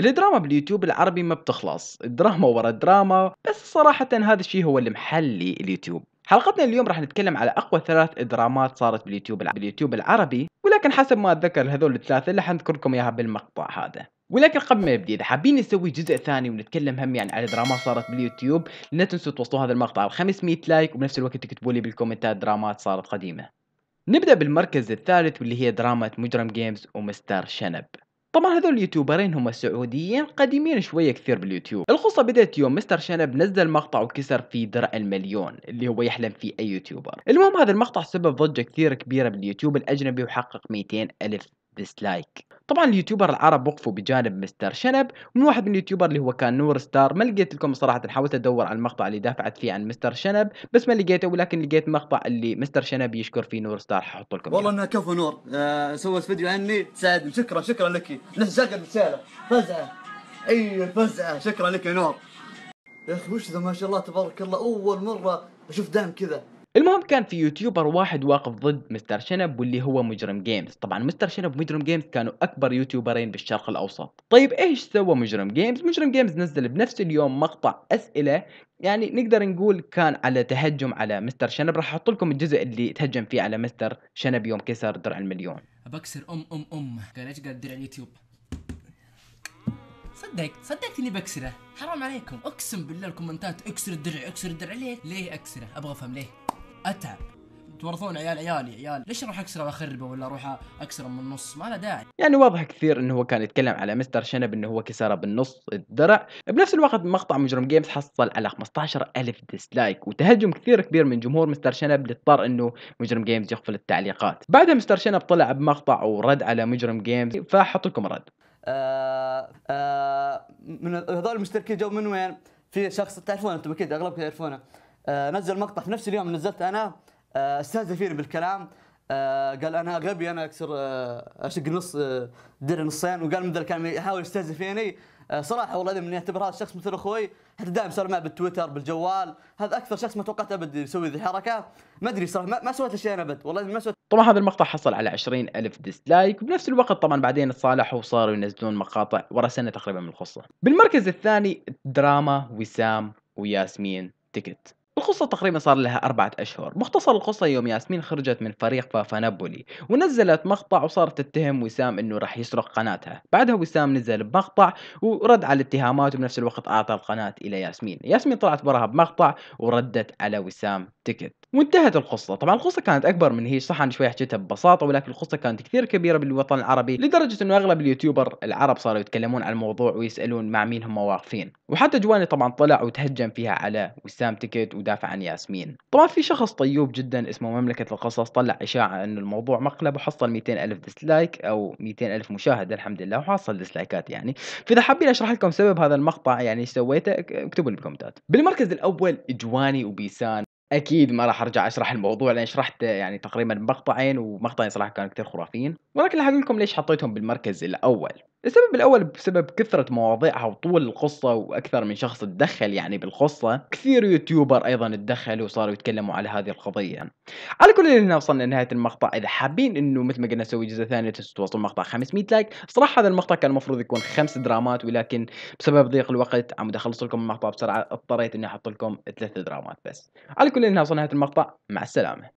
الدراما باليوتيوب العربي ما بتخلص دراما ورا دراما بس صراحة هذا الشيء هو اللي محلي اليوتيوب حلقتنا اليوم راح نتكلم على اقوى ثلاث درامات صارت باليوتيوب باليوتيوب العربي ولكن حسب ما اتذكر هذول الثلاثه اللي حنذكركم اياها بالمقطع هذا ولكن قبل ما نبدي اذا حابين نسوي جزء ثاني ونتكلم هم يعني على درامات صارت باليوتيوب لا تنسوا توصلوا هذا المقطع ل 500 لايك وبنفس الوقت تكتبوا لي بالكومنتات درامات صارت قديمه نبدا بالمركز الثالث واللي هي دراما مجرم جيمز ومستر شنب طبعا هذول اليوتيوبرين هم سعوديين قديمين شويه كثير باليوتيوب القصه بدات يوم مستر شنب نزل مقطع وكسر فيه درع المليون اللي هو يحلم فيه اي يوتيوبر المهم هذا المقطع سبب ضجه كثير كبيره باليوتيوب الاجنبي وحقق 200 الف ديسلايك طبعا اليوتيوبر العرب وقفوا بجانب مستر شنب من واحد من اليوتيوبر اللي هو كان نور ستار ما لقيت لكم صراحه حاولت ادور على المقطع اللي دافعت فيه عن مستر شنب بس ما لقيته ولكن لقيت مقطع اللي مستر شنب يشكر فيه نور ستار ححط لكم والله انه كفو نور آه سوى فيديو عني تساعدني شكرا شكرا لك نفس شاقه رساله فزعه اي فزعه شكرا لك يا نور يا اخي وش ذا ما شاء الله تبارك الله اول مره اشوف دعم كذا المهم كان في يوتيوبر واحد واقف ضد مستر شنب واللي هو مجرم جيمز طبعا مستر شنب ومجرم جيمز كانوا اكبر يوتيوبرين بالشرق الاوسط طيب ايش سوى مجرم جيمز مجرم جيمز نزل بنفس اليوم مقطع اسئله يعني نقدر نقول كان على تهجم على مستر شنب راح احط لكم الجزء اللي تهجم فيه على مستر شنب يوم كسر درع المليون بكسر ام ام ام قال ايش قال درع اليوتيوب صدقت صدقت اني بكسره حرام عليكم اقسم بالله الكومنتات اكسر الدرع اكسر الدرع ليه ليه اكسره ابغى افهم ليه اتعب تورثون عيال عيالي عيال ليش اروح اكسره واخربه ولا اروح اكسره من النص ما له داعي يعني واضح كثير انه هو كان يتكلم على مستر شنب انه هو كسره بالنص الدرع بنفس الوقت مقطع مجرم جيمز حصل على 15 ألف ديسلايك وتهجم كثير كبير من جمهور مستر شنب اضطر انه مجرم جيمز يقفل التعليقات بعدها مستر شنب طلع بمقطع ورد على مجرم جيمز فحط لكم رد آه آه من هذول المشتركين جو من وين؟ في شخص تعرفونه انتم اكيد اغلبكم تعرفونه آه، نزل مقطع في نفس اليوم نزلت انا آه، استاذ زفير بالكلام آه، قال انا غبي انا اكسر اشق نص درع نصين وقال من ذا الكلام يحاول يستهزئ فيني صراحه والله اني اعتبر هذا الشخص مثل اخوي حتى دائما صار معي بالتويتر بالجوال هذا اكثر شخص ما توقعت ابد يسوي ذي الحركه ما ادري صراحه ما سويت شيء انا ابد والله ما سويت طبعا هذا المقطع حصل على 20 ألف ديسلايك وبنفس الوقت طبعا بعدين تصالحوا وصاروا ينزلون مقاطع ورا سنه تقريبا من القصه بالمركز الثاني دراما وسام وياسمين تيكت القصة تقريبا صار لها أربعة أشهر مختصر القصة يوم ياسمين خرجت من فريق فافا نابولي ونزلت مقطع وصارت تتهم وسام أنه راح يسرق قناتها بعدها وسام نزل بمقطع ورد على الاتهامات وبنفس الوقت أعطى القناة إلى ياسمين ياسمين طلعت براها بمقطع وردت على وسام تكت وانتهت القصة طبعا القصة كانت أكبر من هي صح أنا شوي حكيتها ببساطة ولكن القصة كانت كثير كبيرة بالوطن العربي لدرجة أنه أغلب اليوتيوبر العرب صاروا يتكلمون عن الموضوع ويسألون مع مين هم واقفين وحتى جواني طبعا طلع وتهجم فيها على وسام تكت مدافع عن ياسمين طبعا في شخص طيوب جدا اسمه مملكة القصص طلع إشاعة أن الموضوع مقلب وحصل 200 ألف ديسلايك أو 200 ألف مشاهدة الحمد لله وحصل ديسلايكات يعني فإذا حابين أشرح لكم سبب هذا المقطع يعني ايش سويته اكتبوا لي بالكومنتات بالمركز الأول إجواني وبيسان اكيد ما راح ارجع اشرح الموضوع لان شرحته يعني تقريبا مقطعين ومقطعين صراحه كانوا كثير خرافيين ولكن راح اقول لكم ليش حطيتهم بالمركز الاول السبب الأول بسبب كثرة مواضيعها وطول القصة وأكثر من شخص تدخل يعني بالقصة كثير يوتيوبر أيضا تدخلوا وصاروا يتكلموا على هذه القضية على كل هنا وصلنا لنهاية المقطع إذا حابين أنه مثل ما قلنا نسوي جزء ثاني تنسوا توصلوا مقطع 500 لايك صراحة هذا المقطع كان المفروض يكون خمس درامات ولكن بسبب ضيق الوقت عم أخلص لكم المقطع بسرعة اضطريت أني أحط لكم ثلاث درامات بس على كل هنا وصلنا لنهاية المقطع مع السلامة